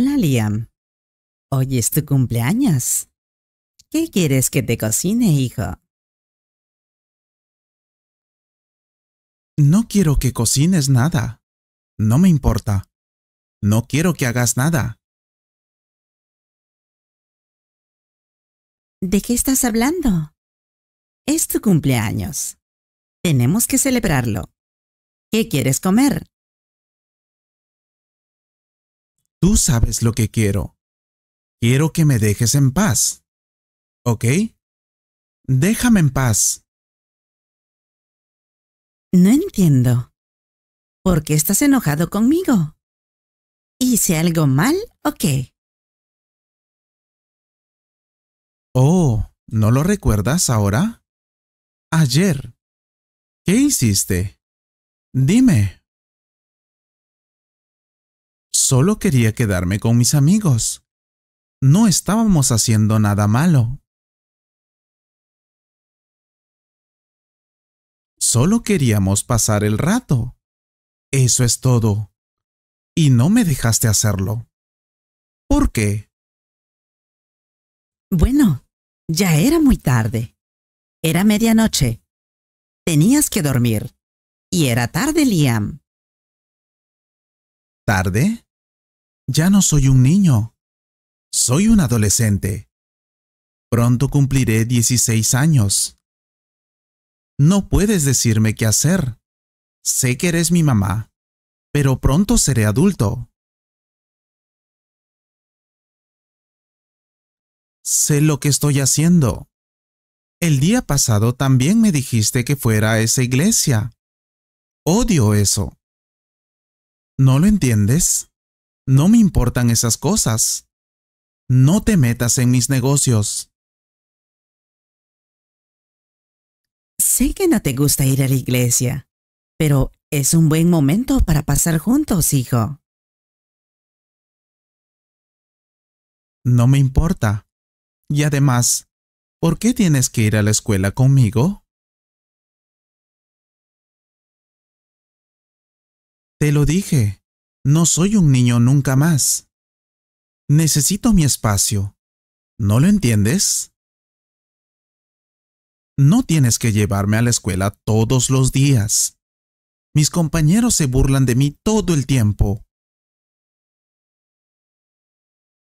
Hola Liam. Hoy es tu cumpleaños. ¿Qué quieres que te cocine, hijo? No quiero que cocines nada. No me importa. No quiero que hagas nada. ¿De qué estás hablando? Es tu cumpleaños. Tenemos que celebrarlo. ¿Qué quieres comer? Tú sabes lo que quiero. Quiero que me dejes en paz. ¿Ok? Déjame en paz. No entiendo. ¿Por qué estás enojado conmigo? ¿Hice algo mal o qué? Oh, ¿no lo recuerdas ahora? Ayer. ¿Qué hiciste? Dime. Solo quería quedarme con mis amigos. No estábamos haciendo nada malo. Solo queríamos pasar el rato. Eso es todo. Y no me dejaste hacerlo. ¿Por qué? Bueno, ya era muy tarde. Era medianoche. Tenías que dormir. Y era tarde, Liam. ¿Tarde? ya no soy un niño, soy un adolescente. Pronto cumpliré 16 años. No puedes decirme qué hacer. Sé que eres mi mamá, pero pronto seré adulto. Sé lo que estoy haciendo. El día pasado también me dijiste que fuera a esa iglesia. Odio eso. ¿No lo entiendes? No me importan esas cosas. No te metas en mis negocios. Sé que no te gusta ir a la iglesia, pero es un buen momento para pasar juntos, hijo. No me importa. Y además, ¿por qué tienes que ir a la escuela conmigo? Te lo dije. No soy un niño nunca más. Necesito mi espacio. ¿No lo entiendes? No tienes que llevarme a la escuela todos los días. Mis compañeros se burlan de mí todo el tiempo.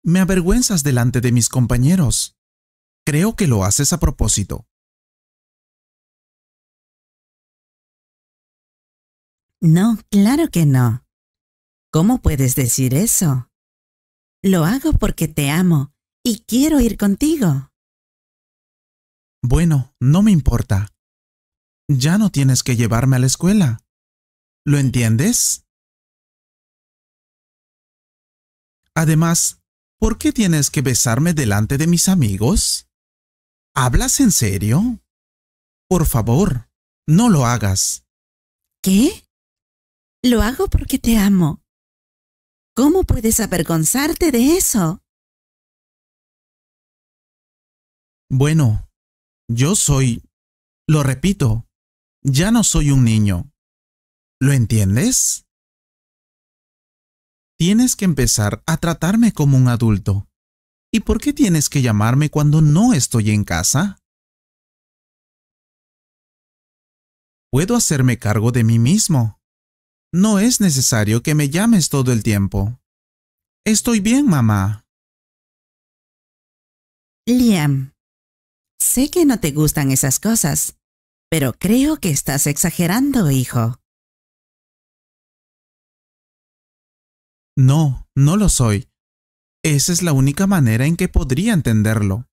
Me avergüenzas delante de mis compañeros. Creo que lo haces a propósito. No, claro que no. ¿Cómo puedes decir eso? Lo hago porque te amo y quiero ir contigo. Bueno, no me importa. Ya no tienes que llevarme a la escuela. ¿Lo entiendes? Además, ¿por qué tienes que besarme delante de mis amigos? ¿Hablas en serio? Por favor, no lo hagas. ¿Qué? Lo hago porque te amo ¿Cómo puedes avergonzarte de eso? Bueno, yo soy, lo repito, ya no soy un niño. ¿Lo entiendes? Tienes que empezar a tratarme como un adulto. ¿Y por qué tienes que llamarme cuando no estoy en casa? Puedo hacerme cargo de mí mismo. No es necesario que me llames todo el tiempo. Estoy bien, mamá. Liam, sé que no te gustan esas cosas, pero creo que estás exagerando, hijo. No, no lo soy. Esa es la única manera en que podría entenderlo.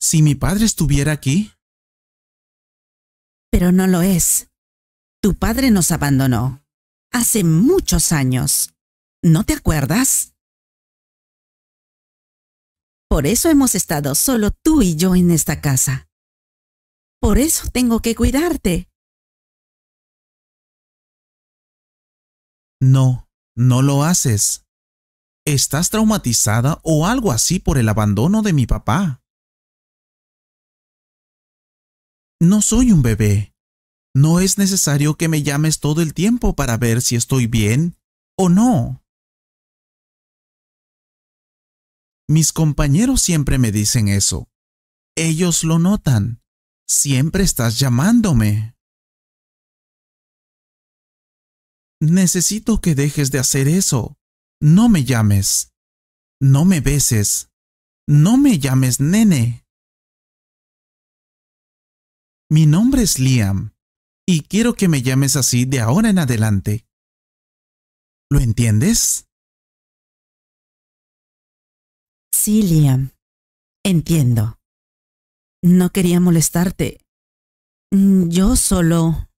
Si mi padre estuviera aquí. Pero no lo es. Tu padre nos abandonó hace muchos años. ¿No te acuerdas? Por eso hemos estado solo tú y yo en esta casa. Por eso tengo que cuidarte. No, no lo haces. Estás traumatizada o algo así por el abandono de mi papá. No soy un bebé. No es necesario que me llames todo el tiempo para ver si estoy bien o no. Mis compañeros siempre me dicen eso. Ellos lo notan. Siempre estás llamándome. Necesito que dejes de hacer eso. No me llames. No me beses. No me llames nene. Mi nombre es Liam y quiero que me llames así de ahora en adelante. ¿Lo entiendes? Sí, Liam. Entiendo. No quería molestarte. Yo solo...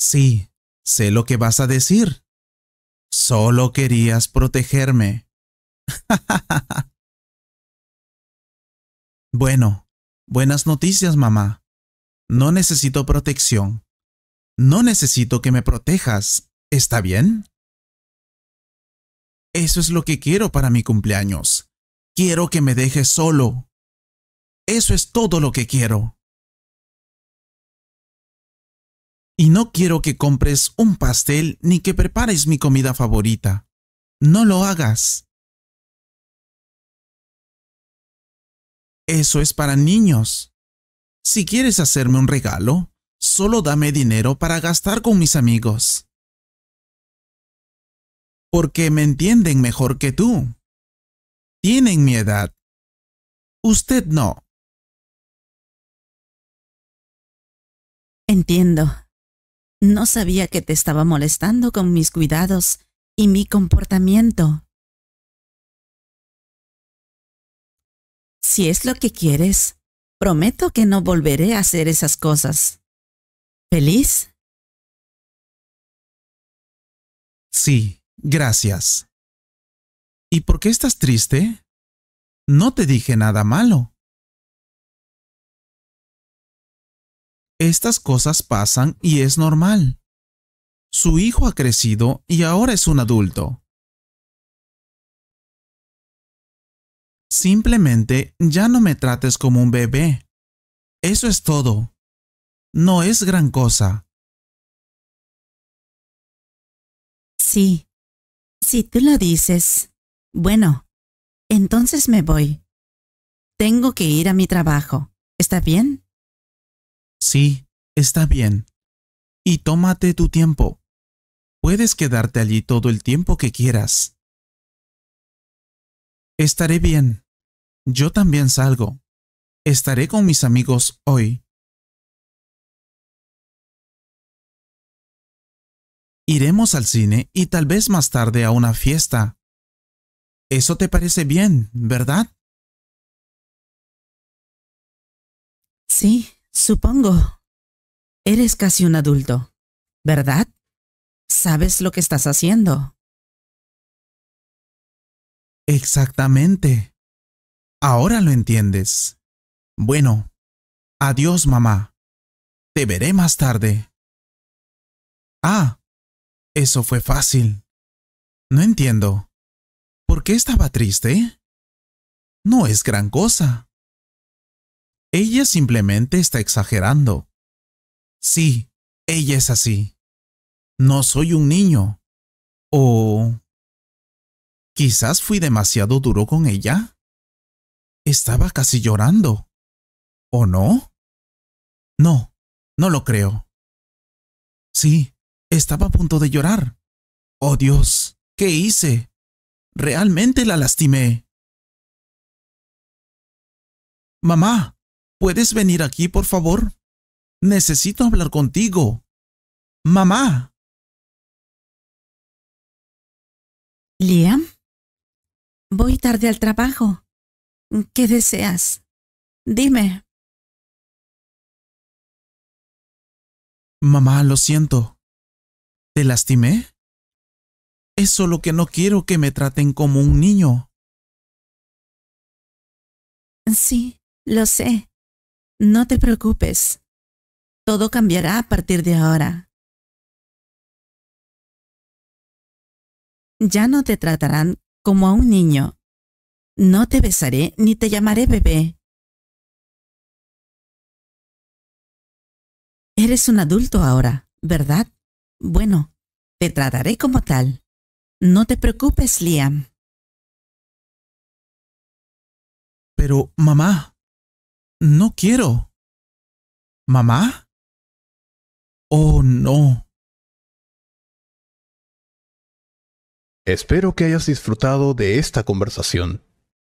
Sí, sé lo que vas a decir. Solo querías protegerme. bueno, buenas noticias, mamá. No necesito protección. No necesito que me protejas. ¿Está bien? Eso es lo que quiero para mi cumpleaños. Quiero que me dejes solo. Eso es todo lo que quiero. Y no quiero que compres un pastel ni que prepares mi comida favorita. No lo hagas. Eso es para niños. Si quieres hacerme un regalo, solo dame dinero para gastar con mis amigos. Porque me entienden mejor que tú. Tienen mi edad. Usted no. Entiendo. No sabía que te estaba molestando con mis cuidados y mi comportamiento. Si es lo que quieres, Prometo que no volveré a hacer esas cosas. ¿Feliz? Sí, gracias. ¿Y por qué estás triste? No te dije nada malo. Estas cosas pasan y es normal. Su hijo ha crecido y ahora es un adulto. Simplemente ya no me trates como un bebé. Eso es todo. No es gran cosa. Sí. Si tú lo dices. Bueno, entonces me voy. Tengo que ir a mi trabajo. ¿Está bien? Sí, está bien. Y tómate tu tiempo. Puedes quedarte allí todo el tiempo que quieras. Estaré bien. Yo también salgo. Estaré con mis amigos hoy. Iremos al cine y tal vez más tarde a una fiesta. Eso te parece bien, ¿verdad? Sí, supongo. Eres casi un adulto, ¿verdad? Sabes lo que estás haciendo. Exactamente. Ahora lo entiendes. Bueno, adiós mamá. Te veré más tarde. Ah, eso fue fácil. No entiendo. ¿Por qué estaba triste? No es gran cosa. Ella simplemente está exagerando. Sí, ella es así. No soy un niño. O... Quizás fui demasiado duro con ella. Estaba casi llorando. ¿O no? No, no lo creo. Sí, estaba a punto de llorar. Oh Dios, ¿qué hice? Realmente la lastimé. Mamá, ¿puedes venir aquí, por favor? Necesito hablar contigo. Mamá. Liam, voy tarde al trabajo. ¿Qué deseas? Dime. Mamá, lo siento. ¿Te lastimé? Es solo que no quiero que me traten como un niño. Sí, lo sé. No te preocupes. Todo cambiará a partir de ahora. Ya no te tratarán como a un niño no te besaré ni te llamaré bebé. Eres un adulto ahora, ¿verdad? Bueno, te trataré como tal. No te preocupes, Liam. Pero, mamá, no quiero. ¿Mamá? Oh, no. Espero que hayas disfrutado de esta conversación.